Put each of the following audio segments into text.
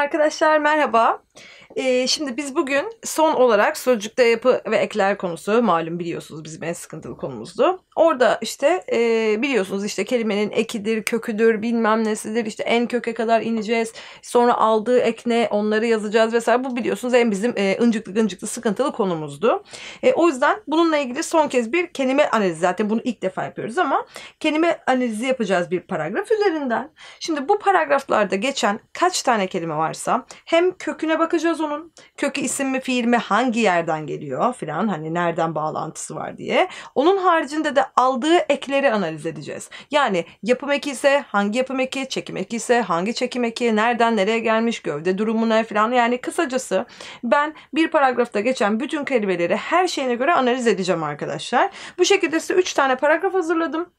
Arkadaşlar merhaba. Ee, şimdi biz bugün son olarak sözcükte yapı ve ekler konusu malum biliyorsunuz bizim en sıkıntılı konumuzdu. Orada işte e, biliyorsunuz işte kelimenin ekidir, köküdür, bilmem nesidir işte en köke kadar ineceğiz. Sonra aldığı ek ne onları yazacağız vesaire. Bu biliyorsunuz en bizim e, ıncıklı gıncıklı sıkıntılı konumuzdu. E, o yüzden bununla ilgili son kez bir kelime analizi zaten bunu ilk defa yapıyoruz ama kelime analizi yapacağız bir paragraf üzerinden. Şimdi bu paragraflarda geçen kaç tane kelime varsa hem köküne bakacağız onun kökü isim mi fiil mi hangi yerden geliyor filan hani nereden bağlantısı var diye. Onun haricinde de aldığı ekleri analiz edeceğiz. Yani yapım eki ise hangi yapım eki, çekim eki ise hangi çekim eki, nereden nereye gelmiş, gövde durumu ne filan. Yani kısacası ben bir paragrafta geçen bütün kelimeleri her şeyine göre analiz edeceğim arkadaşlar. Bu şekilde size 3 tane paragraf hazırladım.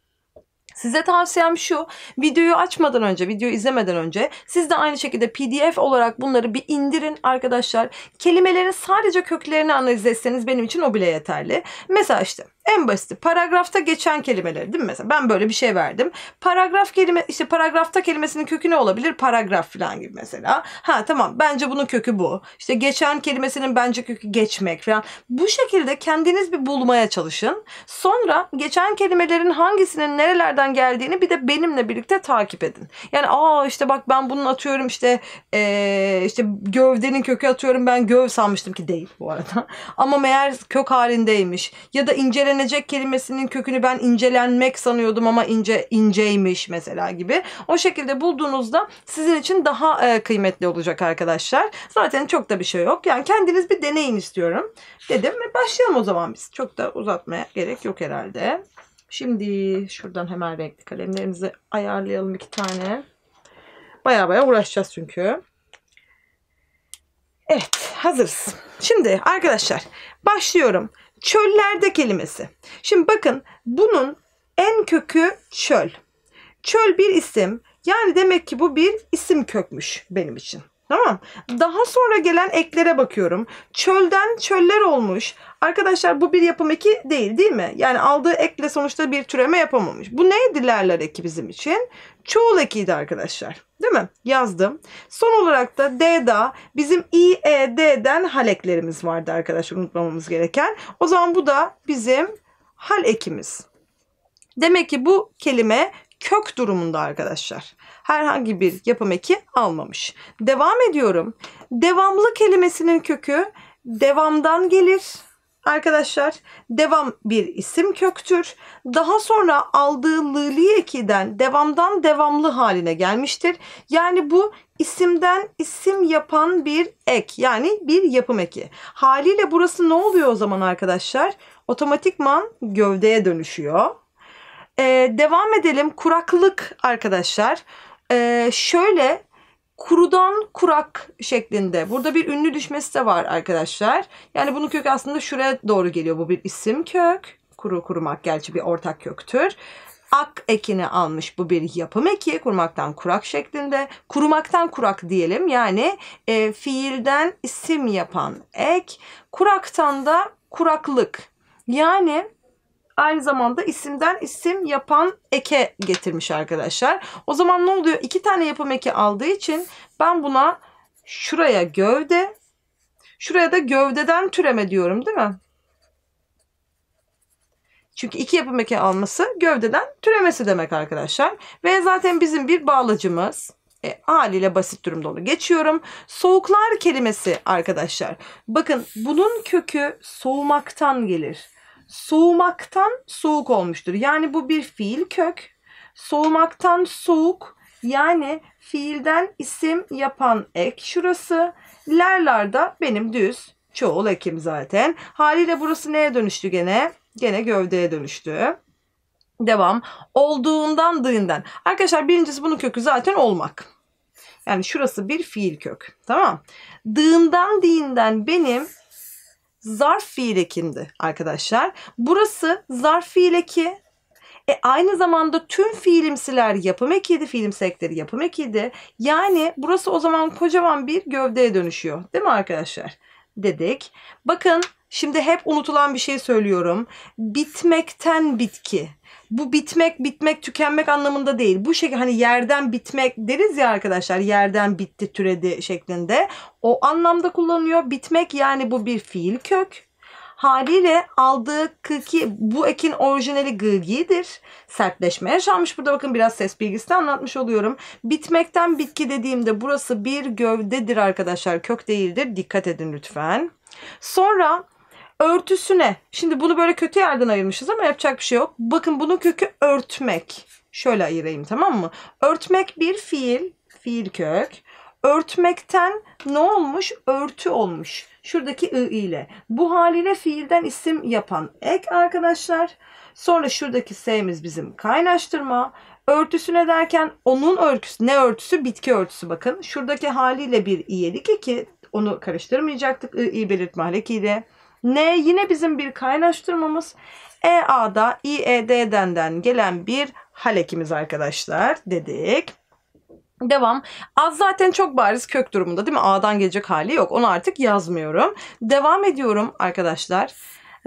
Size tavsiyem şu. Videoyu açmadan önce, videoyu izlemeden önce siz de aynı şekilde PDF olarak bunları bir indirin arkadaşlar. Kelimelerin sadece köklerini analiz etseniz benim için o bile yeterli. Mesela işte en basit paragrafta geçen kelimeler değil mi mesela? Ben böyle bir şey verdim. Paragraf kelime işte paragrafta kelimesinin kökü ne olabilir? Paragraf falan gibi mesela. Ha tamam bence bunun kökü bu. İşte geçen kelimesinin bence kökü geçmek falan. Bu şekilde kendiniz bir bulmaya çalışın. Sonra geçen kelimelerin hangisinin nerelerden geldiğini bir de benimle birlikte takip edin. Yani aa işte bak ben bunun atıyorum işte ee, işte gövdenin kökü atıyorum ben göv sanmıştım ki değil bu arada. Ama meğer kök halindeymiş. Ya da inceleme incelenecek kelimesinin kökünü ben incelenmek sanıyordum ama ince inceymiş mesela gibi. O şekilde bulduğunuzda sizin için daha e, kıymetli olacak arkadaşlar. Zaten çok da bir şey yok. Yani kendiniz bir deneyin istiyorum dedim ve başlayalım o zaman biz. Çok da uzatmaya gerek yok herhalde. Şimdi şuradan hemen renkli kalemlerimizi ayarlayalım iki tane. Baya baya uğraşacağız çünkü. Evet hazırız. Şimdi arkadaşlar başlıyorum. Çöllerde kelimesi. Şimdi bakın bunun en kökü çöl. Çöl bir isim. Yani demek ki bu bir isim kökmüş benim için. Tamam. Daha sonra gelen eklere bakıyorum. Çölden çöller olmuş. Arkadaşlar bu bir yapım eki değil değil mi? Yani aldığı ekle sonuçta bir türeme yapamamış. Bu neydi lerler eki bizim için? Çoğul ekiydi arkadaşlar. Değil mi? Yazdım. Son olarak da D'da bizim ied'den hal eklerimiz vardı arkadaşlar unutmamamız gereken. O zaman bu da bizim hal ekimiz. Demek ki bu kelime kök durumunda arkadaşlar. Herhangi bir yapım eki almamış. Devam ediyorum. Devamlı kelimesinin kökü devamdan gelir. Arkadaşlar devam bir isim köktür. Daha sonra aldığı lıli ekiden devamdan devamlı haline gelmiştir. Yani bu isimden isim yapan bir ek yani bir yapım eki. Haliyle burası ne oluyor o zaman arkadaşlar? Otomatikman gövdeye dönüşüyor. Ee, devam edelim kuraklık arkadaşlar. Ee, şöyle kurudan kurak şeklinde. Burada bir ünlü düşmesi de var arkadaşlar. Yani bunun kökü aslında şuraya doğru geliyor. Bu bir isim kök. Kuru kurumak gerçi bir ortak köktür. Ak ekini almış bu bir yapım eki kurmaktan kurak şeklinde kurumaktan kurak diyelim yani e, fiilden isim yapan ek kuraktan da kuraklık yani aynı zamanda isimden isim yapan eke getirmiş arkadaşlar. O zaman ne oluyor? İki tane yapım eke aldığı için ben buna şuraya gövde, şuraya da gövdeden türeme diyorum değil mi? Çünkü iki yapım eke alması gövdeden türemesi demek arkadaşlar. Ve zaten bizim bir bağlacımız. E, haliyle basit durumda onu geçiyorum. Soğuklar kelimesi arkadaşlar. Bakın bunun kökü soğumaktan gelir soğumaktan soğuk olmuştur. Yani bu bir fiil kök. Soğumaktan soğuk yani fiilden isim yapan ek şurası. Lerler de benim düz çoğul ekim zaten. Haliyle burası neye dönüştü gene? Gene gövdeye dönüştü. Devam. Olduğundan dığından. Arkadaşlar birincisi bunun kökü zaten olmak. Yani şurası bir fiil kök. Tamam. Dığından dinden benim zarf fiil ekindi arkadaşlar. Burası zarf fiil eki. E aynı zamanda tüm fiilimsiler yapım ekiydi, fiilimsi ekleri yapım ekiydi. Yani burası o zaman kocaman bir gövdeye dönüşüyor. Değil mi arkadaşlar? Dedik. Bakın şimdi hep unutulan bir şey söylüyorum. Bitmekten bitki bu bitmek bitmek tükenmek anlamında değil. Bu şekilde hani yerden bitmek deriz ya arkadaşlar yerden bitti türedi şeklinde. O anlamda kullanıyor. Bitmek yani bu bir fiil kök haliyle aldığı kıki bu ekin orijinali gılgidir. Sertleşme yaşanmış. Burada bakın biraz ses bilgisi de anlatmış oluyorum. Bitmekten bitki dediğimde burası bir gövdedir arkadaşlar. Kök değildir. Dikkat edin lütfen. Sonra örtüsüne. Şimdi bunu böyle kötü yerden ayırmışız ama yapacak bir şey yok. Bakın bunun kökü örtmek. Şöyle ayırayım tamam mı? Örtmek bir fiil, fiil kök. Örtmekten ne olmuş? Örtü olmuş. Şuradaki ı ile. Bu haliyle fiilden isim yapan ek arkadaşlar. Sonra şuradaki s'miz bizim kaynaştırma. Örtüsüne derken onun örtüsü ne örtüsü? Bitki örtüsü bakın. Şuradaki haliyle bir iyelik ki, Onu karıştırmayacaktık. I, i belirtme halekiyle. N yine bizim bir kaynaştırmamız. EA'da IED'den gelen bir hal arkadaşlar dedik. Devam. Az zaten çok bariz kök durumunda değil mi? A'dan gelecek hali yok. Onu artık yazmıyorum. Devam ediyorum arkadaşlar.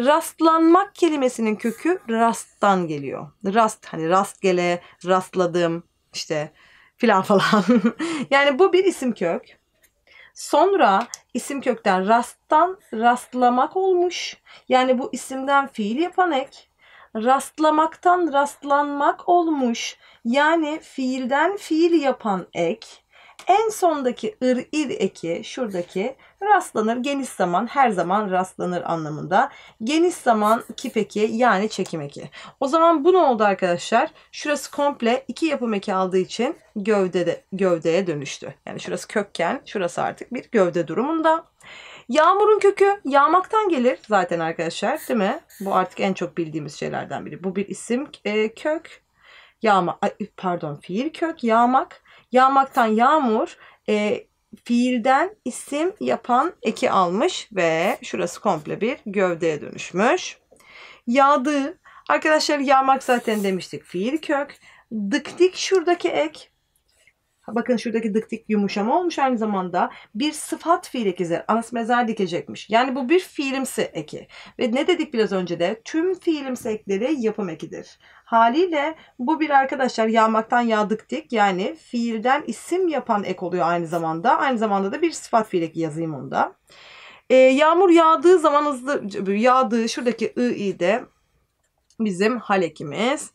Rastlanmak kelimesinin kökü rasttan geliyor. Rast hani rastgele, rastladım işte filan falan. yani bu bir isim kök. Sonra İsim kökten rasttan rastlamak olmuş. Yani bu isimden fiil yapan ek. Rastlamaktan rastlanmak olmuş. Yani fiilden fiil yapan ek. En sondaki ır ir eki şuradaki rastlanır geniş zaman her zaman rastlanır anlamında. Geniş zaman kip eki yani çekim eki. O zaman bu ne oldu arkadaşlar? Şurası komple iki yapım eki aldığı için gövdede, gövdeye dönüştü. Yani şurası kökken şurası artık bir gövde durumunda. Yağmurun kökü yağmaktan gelir zaten arkadaşlar değil mi? Bu artık en çok bildiğimiz şeylerden biri. Bu bir isim e, kök yağma pardon fiil kök yağmak Yağmaktan yağmur, e, fiilden isim yapan eki almış ve şurası komple bir gövdeye dönüşmüş. Yağdığı, arkadaşlar yağmak zaten demiştik fiil kök. Dıktik şuradaki ek Bakın şuradaki dıktik yumuşama olmuş aynı zamanda bir sıfat fiil ekidir. Anas mezar dikecekmiş. Yani bu bir fiilimsi eki. Ve ne dedik biraz önce de tüm fiilimsi ekleri yapım ekidir. Haliyle bu bir arkadaşlar yağmaktan yağdık dik yani fiilden isim yapan ek oluyor aynı zamanda. Aynı zamanda da bir sıfat fiil eki yazayım onda. Ee, yağmur yağdığı zaman hızlı yağdığı şuradaki ı de bizim hal ekimiz.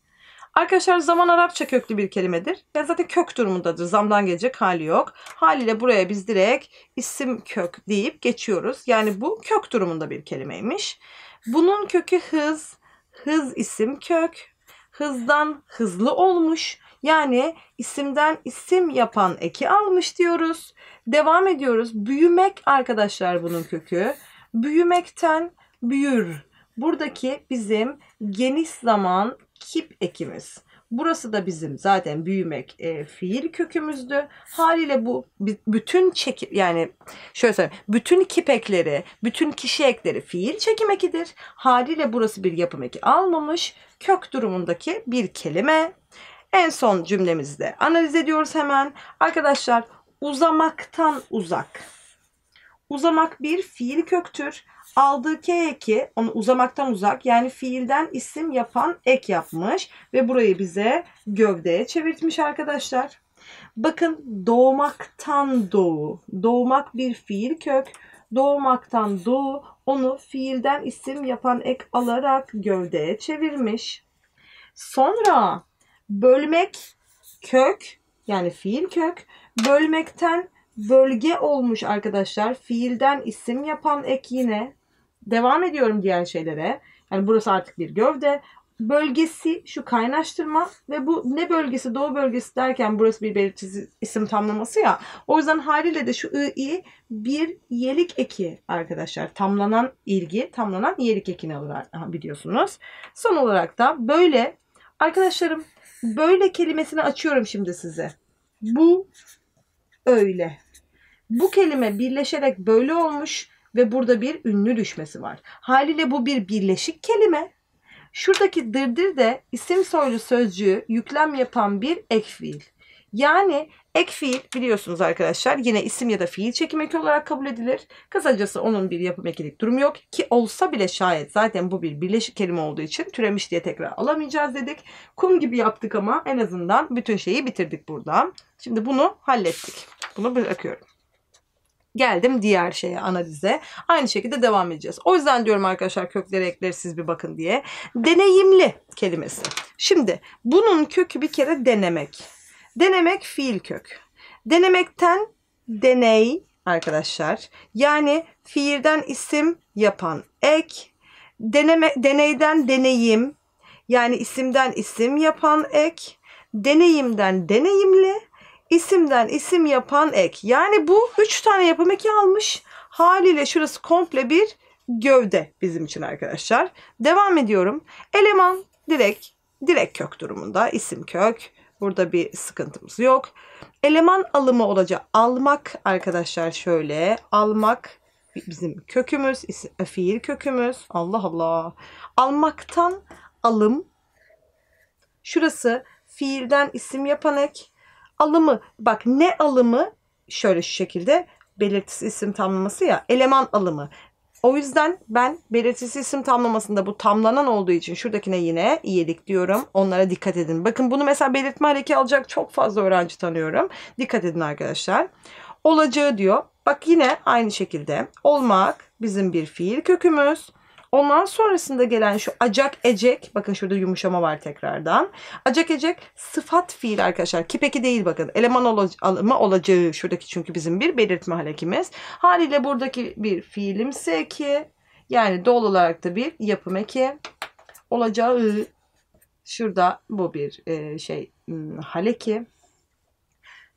Arkadaşlar zaman Arapça köklü bir kelimedir. Yani zaten kök durumundadır. Zamdan gelecek hali yok. Haliyle buraya biz direkt isim kök deyip geçiyoruz. Yani bu kök durumunda bir kelimeymiş. Bunun kökü hız. Hız isim kök. Hızdan hızlı olmuş. Yani isimden isim yapan eki almış diyoruz. Devam ediyoruz. Büyümek arkadaşlar bunun kökü. Büyümekten büyür. Buradaki bizim geniş zaman kip ekimiz. Burası da bizim zaten büyümek e, fiil kökümüzdü. Haliyle bu bütün çekim yani şöyle söyleyeyim. Bütün kipekleri, bütün kişi ekleri fiil çekim ekidir. Haliyle burası bir yapım eki almamış. Kök durumundaki bir kelime. En son cümlemizde analiz ediyoruz hemen. Arkadaşlar uzamaktan uzak Uzamak bir fiil köktür. Aldığı k eki onu uzamaktan uzak yani fiilden isim yapan ek yapmış ve burayı bize gövdeye çevirtmiş arkadaşlar. Bakın doğmaktan doğu. Doğmak bir fiil kök. Doğmaktan doğu onu fiilden isim yapan ek alarak gövdeye çevirmiş. Sonra bölmek kök yani fiil kök bölmekten bölge olmuş arkadaşlar. Fiilden isim yapan ek yine. Devam ediyorum diğer şeylere. Yani burası artık bir gövde. Bölgesi şu kaynaştırma ve bu ne bölgesi doğu bölgesi derken burası bir belirtici isim tamlaması ya. O yüzden haliyle de şu ı i bir yelik eki arkadaşlar. Tamlanan ilgi tamlanan yelik ekini alır biliyorsunuz. Son olarak da böyle arkadaşlarım böyle kelimesini açıyorum şimdi size. Bu öyle. Bu kelime birleşerek böyle olmuş ve burada bir ünlü düşmesi var. Haliyle bu bir birleşik kelime. Şuradaki dırdır de isim soylu sözcüğü yüklem yapan bir ek fiil. Yani ek fiil biliyorsunuz arkadaşlar yine isim ya da fiil çekim olarak kabul edilir. Kısacası onun bir yapım ekilik durumu yok ki olsa bile şayet zaten bu bir birleşik kelime olduğu için türemiş diye tekrar alamayacağız dedik. Kum gibi yaptık ama en azından bütün şeyi bitirdik burada. Şimdi bunu hallettik. Bunu bırakıyorum geldim diğer şeye analize. Aynı şekilde devam edeceğiz. O yüzden diyorum arkadaşlar kökleri ekleri bir bakın diye. Deneyimli kelimesi. Şimdi bunun kökü bir kere denemek. Denemek fiil kök. Denemekten deney arkadaşlar. Yani fiilden isim yapan ek. Deneme, deneyden deneyim. Yani isimden isim yapan ek. Deneyimden deneyimli isimden isim yapan ek. Yani bu üç tane yapım eki almış. Haliyle şurası komple bir gövde bizim için arkadaşlar. Devam ediyorum. Eleman direkt direkt kök durumunda isim kök. Burada bir sıkıntımız yok. Eleman alımı olacak. Almak arkadaşlar şöyle almak bizim kökümüz, isim, fiil kökümüz. Allah Allah. Almaktan alım. Şurası fiilden isim yapan ek alımı bak ne alımı şöyle şu şekilde belirtisi isim tamlaması ya eleman alımı. O yüzden ben belirtisi isim tamlamasında bu tamlanan olduğu için şuradakine yine iyilik diyorum. Onlara dikkat edin. Bakın bunu mesela belirtme hareki alacak çok fazla öğrenci tanıyorum. Dikkat edin arkadaşlar. Olacağı diyor. Bak yine aynı şekilde olmak bizim bir fiil kökümüz. Ondan sonrasında gelen şu acak ecek. Bakın şurada yumuşama var tekrardan. Acak ecek sıfat fiil arkadaşlar. Kipeki değil bakın. Eleman alımı olacağı. Şuradaki çünkü bizim bir belirtme halekimiz. Haliyle buradaki bir fiilimse ki. Yani doğal olarak da bir yapım eki olacağı. Şurada bu bir e, şey hmm, haleki.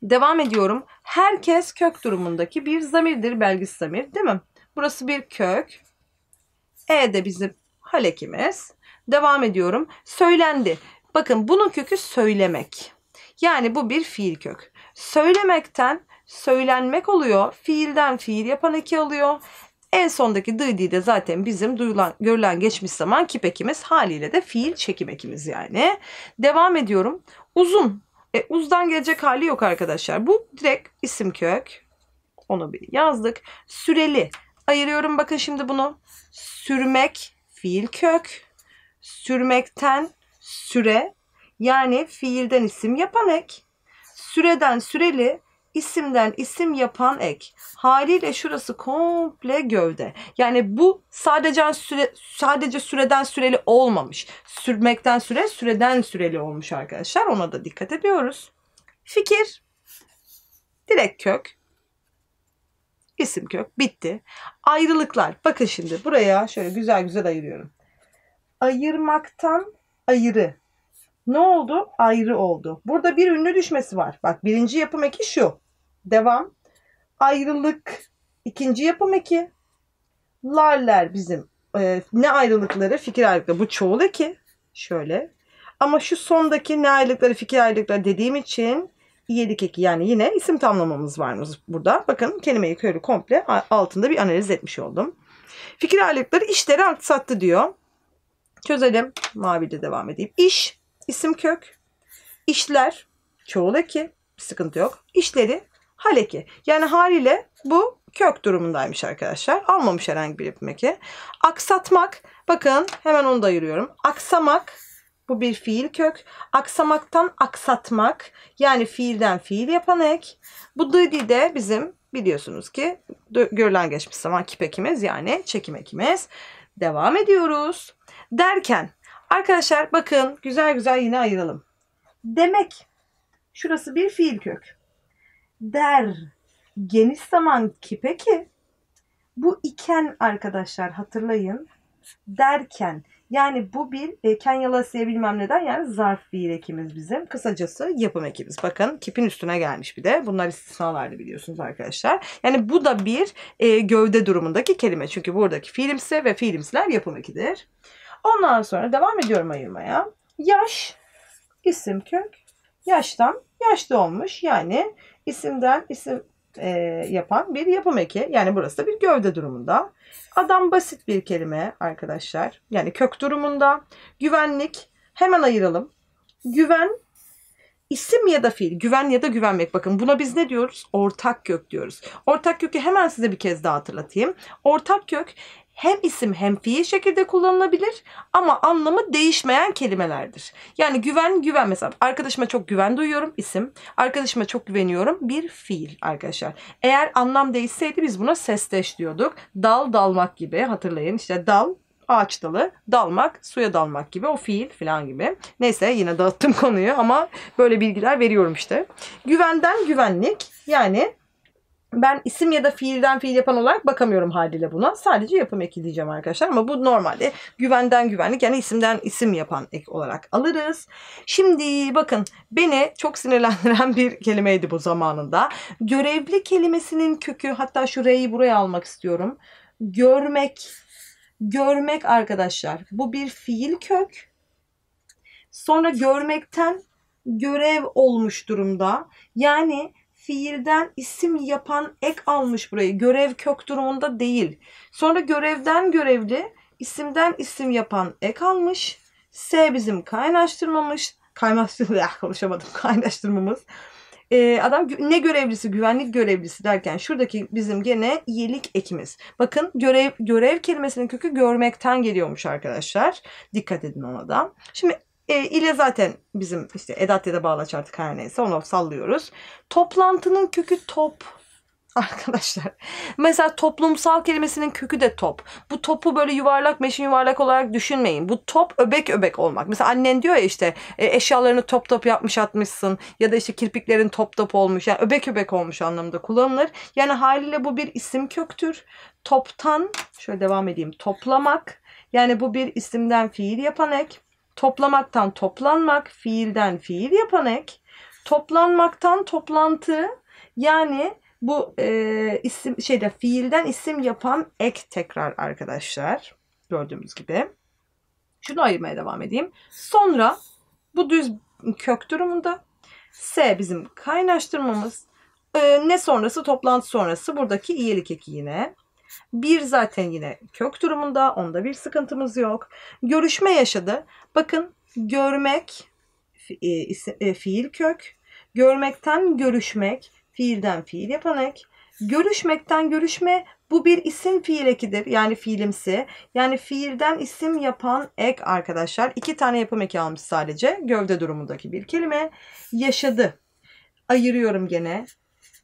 Devam ediyorum. Herkes kök durumundaki bir zamirdir. Belgis zamir değil mi? Burası bir kök. E de bizim halekimiz. Devam ediyorum. Söylendi. Bakın bunun kökü söylemek. Yani bu bir fiil kök. Söylemekten söylenmek oluyor. Fiilden fiil yapan eki oluyor. En sondaki dıdi de zaten bizim duyulan, görülen geçmiş zaman kipekimiz haliyle de fiil çekim ekimiz yani. Devam ediyorum. Uzun. E, uzdan gelecek hali yok arkadaşlar. Bu direkt isim kök. Onu bir yazdık. Süreli ayırıyorum. Bakın şimdi bunu sürmek fiil kök. Sürmekten süre yani fiilden isim yapan ek. Süreden süreli isimden isim yapan ek. Haliyle şurası komple gövde. Yani bu sadece süre sadece süreden süreli olmamış. Sürmekten süre süreden süreli olmuş arkadaşlar. Ona da dikkat ediyoruz. Fikir direkt kök. Cisim kök bitti. Ayrılıklar. Bakın şimdi buraya şöyle güzel güzel ayırıyorum. Ayırmaktan ayrı. Ne oldu? Ayrı oldu. Burada bir ünlü düşmesi var. Bak birinci yapım eki şu. Devam. Ayrılık. ikinci yapım eki. Larler bizim e, ne ayrılıkları? Fikir ayrılıkları. Bu çoğul eki. Şöyle. Ama şu sondaki ne ayrılıkları? Fikir ayrılıkları dediğim için Yedik iki yani yine isim tamlamamız varmış burada. Bakın kelimeyi köylü komple altında bir analiz etmiş oldum. Fikir ağırlıkları işleri aksattı diyor. Çözelim. Maviyle devam edeyim. İş, isim kök. İşler, çoğul eki. Sıkıntı yok. İşleri, hal eki. Yani haliyle bu kök durumundaymış arkadaşlar. Almamış herhangi bir yapım eki. Aksatmak. Bakın hemen onu da ayırıyorum. Aksamak bu bir fiil kök. Aksamaktan aksatmak. Yani fiilden fiil yapan ek. Bu dıdi de bizim biliyorsunuz ki görülen geçmiş zaman kipekimiz yani çekim ekimiz. Devam ediyoruz. Derken arkadaşlar bakın güzel güzel yine ayıralım. Demek şurası bir fiil kök. Der geniş zaman kipeki bu iken arkadaşlar hatırlayın derken yani bu bir e, Kenyalı bilmem neden yani zarf fiil ekimiz bizim. Kısacası yapım ekimiz. Bakın kipin üstüne gelmiş bir de. Bunlar istisnalardı biliyorsunuz arkadaşlar. Yani bu da bir e, gövde durumundaki kelime. Çünkü buradaki fiilimsi ve fiilimsiler yapım ekidir. Ondan sonra devam ediyorum ayırmaya. Yaş, isim kök, yaştan yaşlı olmuş. Yani isimden isim e, yapan bir yapım eki. Yani burası da bir gövde durumunda. Adam basit bir kelime arkadaşlar. Yani kök durumunda. Güvenlik hemen ayıralım. Güven isim ya da fiil. Güven ya da güvenmek. Bakın buna biz ne diyoruz? Ortak kök diyoruz. Ortak kökü hemen size bir kez daha hatırlatayım. Ortak kök hem isim hem fiil şekilde kullanılabilir ama anlamı değişmeyen kelimelerdir. Yani güven güven mesela arkadaşıma çok güven duyuyorum isim. Arkadaşıma çok güveniyorum bir fiil arkadaşlar. Eğer anlam değişseydi biz buna sesteş diyorduk. Dal dalmak gibi hatırlayın işte dal ağaç dalı, dalmak, suya dalmak gibi o fiil falan gibi. Neyse yine dağıttım konuyu ama böyle bilgiler veriyorum işte. Güvenden güvenlik yani ben isim ya da fiilden fiil yapan olarak bakamıyorum haliyle buna. Sadece yapım eki diyeceğim arkadaşlar ama bu normalde güvenden güvenlik yani isimden isim yapan ek olarak alırız. Şimdi bakın beni çok sinirlendiren bir kelimeydi bu zamanında. Görevli kelimesinin kökü hatta şu R'yi buraya almak istiyorum. Görmek. Görmek arkadaşlar bu bir fiil kök. Sonra görmekten görev olmuş durumda. Yani fiilden isim yapan ek almış burayı. Görev kök durumunda değil. Sonra görevden görevli, isimden isim yapan ek almış. S bizim kaynaştırmamış. Kaynaştırma, ah, konuşamadım. Kaynaştırmamız. Ee, adam ne görevlisi, güvenlik görevlisi derken şuradaki bizim gene iyilik ekimiz. Bakın görev görev kelimesinin kökü görmekten geliyormuş arkadaşlar. Dikkat edin ona da. Şimdi e, ile zaten bizim işte edat ya da bağlaç artık her neyse onu sallıyoruz. Toplantının kökü top. Arkadaşlar mesela toplumsal kelimesinin kökü de top. Bu topu böyle yuvarlak meşin yuvarlak olarak düşünmeyin. Bu top öbek öbek olmak. Mesela annen diyor ya işte e, eşyalarını top top yapmış atmışsın ya da işte kirpiklerin top top olmuş. Yani öbek öbek olmuş anlamında kullanılır. Yani haliyle bu bir isim köktür. Toptan şöyle devam edeyim toplamak. Yani bu bir isimden fiil yapan ek toplamaktan toplanmak, fiilden fiil yapan ek, toplanmaktan toplantı yani bu e, isim şeyde fiilden isim yapan ek tekrar arkadaşlar gördüğümüz gibi. Şunu ayırmaya devam edeyim. Sonra bu düz kök durumunda S bizim kaynaştırmamız. E, ne sonrası toplantı sonrası buradaki iyilik eki yine. Bir zaten yine kök durumunda. Onda bir sıkıntımız yok. Görüşme yaşadı. Bakın görmek e, e, fiil kök. Görmekten görüşmek. Fiilden fiil yapan ek. Görüşmekten görüşme bu bir isim fiil ekidir. Yani fiilimsi. Yani fiilden isim yapan ek arkadaşlar. iki tane yapım eki almış sadece. Gövde durumundaki bir kelime. Yaşadı. Ayırıyorum gene.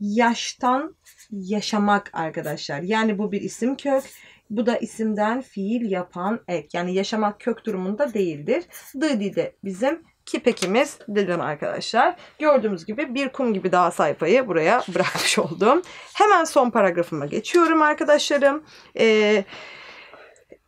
Yaştan yaşamak arkadaşlar. Yani bu bir isim kök. Bu da isimden fiil yapan ek. Yani yaşamak kök durumunda değildir. Dıdi de bizim kipekimiz dedim arkadaşlar. Gördüğümüz gibi bir kum gibi daha sayfayı buraya bırakmış oldum. Hemen son paragrafıma geçiyorum arkadaşlarım. Ee,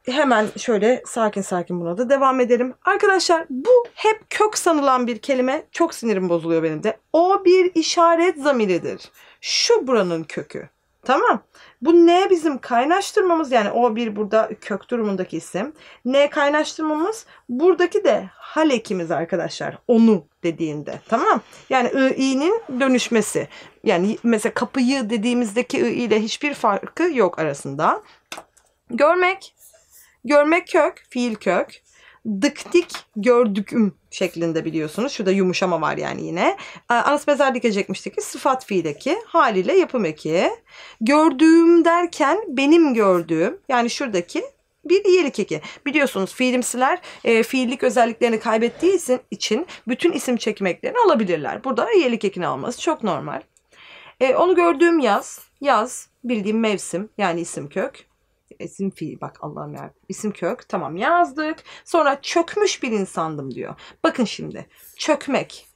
hemen şöyle sakin sakin buna da devam edelim. Arkadaşlar bu hep kök sanılan bir kelime. Çok sinirim bozuluyor benim de. O bir işaret zamiridir. Şu buranın kökü. Tamam. Bu N bizim kaynaştırmamız yani o bir burada kök durumundaki isim. N kaynaştırmamız buradaki de hal ekimiz arkadaşlar. Onu dediğinde tamam. Yani i'nin dönüşmesi. Yani mesela kapıyı dediğimizdeki i ile hiçbir farkı yok arasında. Görmek. Görmek kök, fiil kök dik gördüküm şeklinde biliyorsunuz. Şurada yumuşama var yani yine. Ee, Anas mezar dikecekmişteki sıfat fiildeki haliyle yapım eki. Gördüğüm derken benim gördüğüm yani şuradaki bir iyilik eki. Biliyorsunuz fiilimsiler e, fiillik özelliklerini kaybettiği için bütün isim çekmeklerini alabilirler. Burada iyilik ekini alması çok normal. E, onu gördüğüm yaz, yaz bildiğim mevsim yani isim kök isim fiil bak Allah'ım ya isim kök tamam yazdık. Sonra çökmüş bir insandım diyor. Bakın şimdi çökmek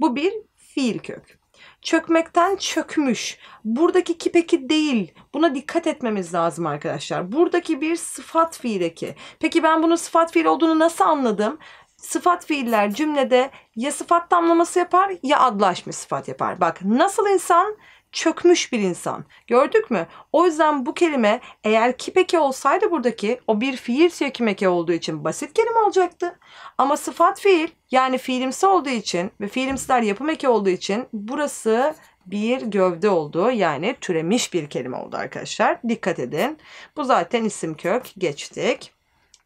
bu bir fiil kök. Çökmekten çökmüş. Buradaki ki peki değil. Buna dikkat etmemiz lazım arkadaşlar. Buradaki bir sıfat fiil eki. Peki ben bunu sıfat fiil olduğunu nasıl anladım? sıfat fiiller cümlede ya sıfat tamlaması yapar ya adlaşmış sıfat yapar. Bak nasıl insan çökmüş bir insan. Gördük mü? O yüzden bu kelime eğer kipeke olsaydı buradaki o bir fiil çekimeke olduğu için basit kelime olacaktı. Ama sıfat fiil yani fiilimsi olduğu için ve fiilimsiler yapım eki olduğu için burası bir gövde oldu. Yani türemiş bir kelime oldu arkadaşlar. Dikkat edin. Bu zaten isim kök geçtik.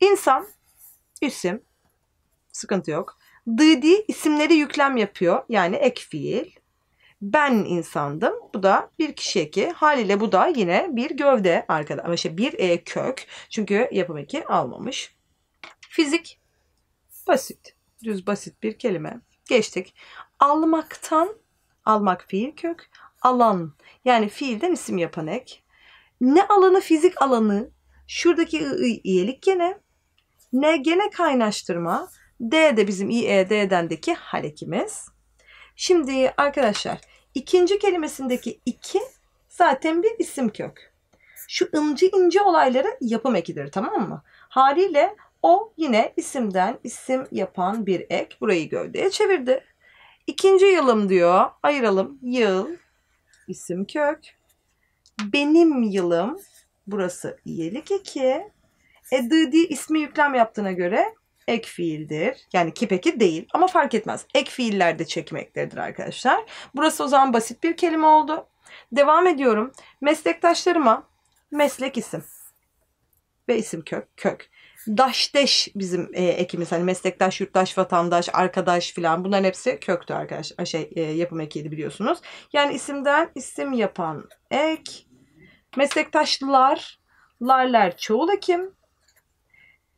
İnsan isim sıkıntı yok. Dıdi isimleri yüklem yapıyor. Yani ek fiil ben insandım. Bu da bir kişi eki. Haliyle bu da yine bir gövde arkadaşlar. İşte bir e kök. Çünkü yapım eki almamış. Fizik basit. Düz basit bir kelime. Geçtik. Almaktan almak fiil kök. Alan yani fiilden isim yapan ek. Ne alanı fizik alanı. Şuradaki ı, iyelik gene. Ne gene kaynaştırma. D de bizim i e İED'dendeki halekimiz. Şimdi arkadaşlar İkinci kelimesindeki iki zaten bir isim kök. Şu ince ince olayları yapım ekidir tamam mı? Haliyle o yine isimden isim yapan bir ek burayı gövdeye çevirdi. İkinci yılım diyor. Ayıralım. Yıl isim kök. Benim yılım burası iyilik eki. E dı ismi yüklem yaptığına göre ek fiildir. Yani ki peki değil ama fark etmez. Ek fiiller de çekmektedir arkadaşlar. Burası o zaman basit bir kelime oldu. Devam ediyorum. Meslektaşlarıma meslek isim ve isim kök kök. Daşdeş bizim e, ekimiz hani meslektaş, yurttaş, vatandaş, arkadaş filan bunların hepsi köktü arkadaşlar. Şey e, yapım ekiydi biliyorsunuz. Yani isimden isim yapan ek. Meslektaşlılar, larler çoğul ekim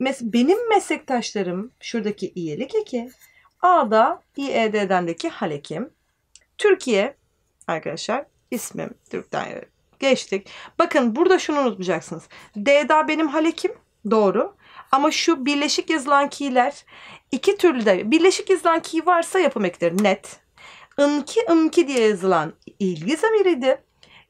mes- benim meslektaşlarım şuradaki İ'lik eki. A'da İED'dendeki halekim. Türkiye arkadaşlar ismim Türk'ten geçtik. Bakın burada şunu unutmayacaksınız. D'da benim halekim. Doğru. Ama şu birleşik yazılan ki'ler iki türlü de birleşik yazılan ki varsa yapım ekleri net. Inki ınki diye yazılan ilgi zamiriydi.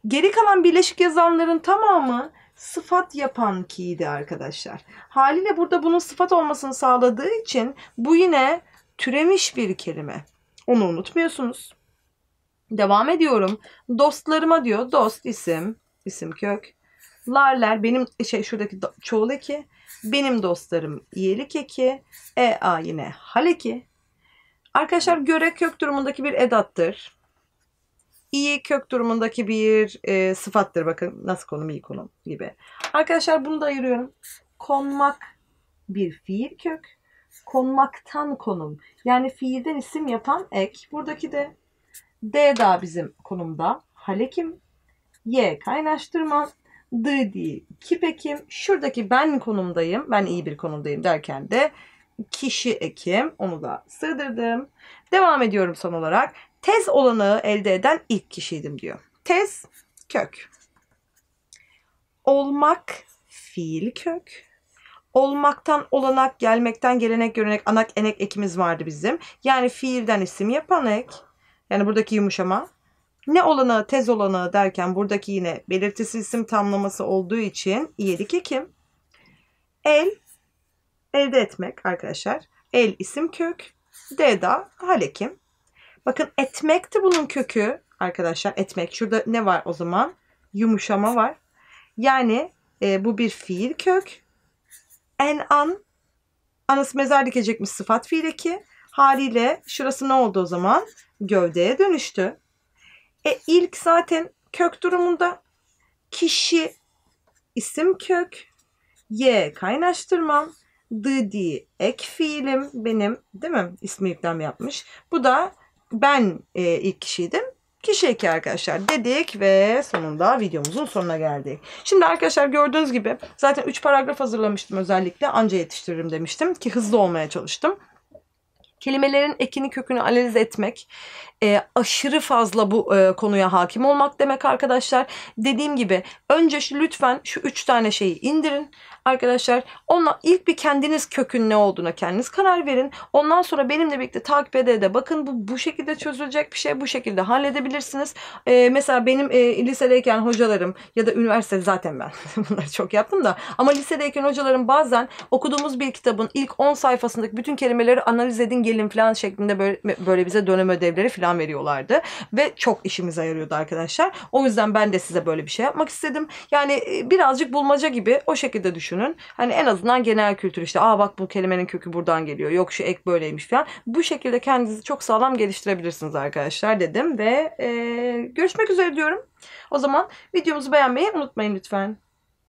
Geri kalan birleşik yazanların tamamı sıfat yapan ki'ydi arkadaşlar. Haliyle burada bunun sıfat olmasını sağladığı için bu yine türemiş bir kelime. Onu unutmuyorsunuz. Devam ediyorum. Dostlarıma diyor. Dost isim, isim kök. Larler benim şey şuradaki çoğul eki. Benim dostlarım iyelik eki. E a yine hal eki. Arkadaşlar göre kök durumundaki bir edattır iyi kök durumundaki bir e, sıfattır. Bakın nasıl konum iyi konum gibi. Arkadaşlar bunu da ayırıyorum. Konmak bir fiil kök. Konmaktan konum. Yani fiilden isim yapan ek. Buradaki de D da bizim konumda. Halekim. Y kaynaştırma. D değil. Kipekim. Şuradaki ben konumdayım. Ben iyi bir konumdayım derken de kişi ekim. Onu da sığdırdım. Devam ediyorum son olarak tez olanağı elde eden ilk kişiydim diyor. Tez kök. Olmak fiil kök. Olmaktan olanak, gelmekten gelenek, görenek, anak, enek ekimiz vardı bizim. Yani fiilden isim yapan ek. Yani buradaki yumuşama. Ne olanağı, tez olanağı derken buradaki yine belirtisi isim tamlaması olduğu için iyilik ekim. El, elde etmek arkadaşlar. El isim kök. D da hal ekim. Bakın etmek de bunun kökü arkadaşlar. Etmek. Şurada ne var o zaman? Yumuşama var. Yani e, bu bir fiil kök. En an anası mezar dikecekmiş sıfat fiil eki. Haliyle şurası ne oldu o zaman? Gövdeye dönüştü. E ilk zaten kök durumunda kişi isim kök y kaynaştırmam D di ek fiilim benim değil mi? İsmi yüklem yapmış. Bu da ben e, ilk kişiydim. Kişi eki arkadaşlar dedik ve sonunda videomuzun sonuna geldik. Şimdi arkadaşlar gördüğünüz gibi zaten 3 paragraf hazırlamıştım özellikle anca yetiştiririm demiştim ki hızlı olmaya çalıştım kelimelerin ekini kökünü analiz etmek, e, aşırı fazla bu e, konuya hakim olmak demek arkadaşlar. Dediğim gibi önce şu, lütfen şu üç tane şeyi indirin arkadaşlar. Onla ilk bir kendiniz kökün ne olduğuna kendiniz karar verin. Ondan sonra benimle birlikte takip ede de bakın bu bu şekilde çözülecek bir şey. Bu şekilde halledebilirsiniz. E, mesela benim e, lisedeyken hocalarım ya da üniversite zaten ben bunları çok yaptım da ama lisedeyken hocalarım bazen okuduğumuz bir kitabın ilk 10 sayfasındaki bütün kelimeleri analiz edin gelin falan şeklinde böyle, böyle bize dönem ödevleri falan veriyorlardı. Ve çok işimize yarıyordu arkadaşlar. O yüzden ben de size böyle bir şey yapmak istedim. Yani e, birazcık bulmaca gibi o şekilde düşünün. Hani en azından genel kültür işte aa bak bu kelimenin kökü buradan geliyor. Yok şu ek böyleymiş falan. Bu şekilde kendinizi çok sağlam geliştirebilirsiniz arkadaşlar dedim ve e, görüşmek üzere diyorum. O zaman videomuzu beğenmeyi unutmayın lütfen.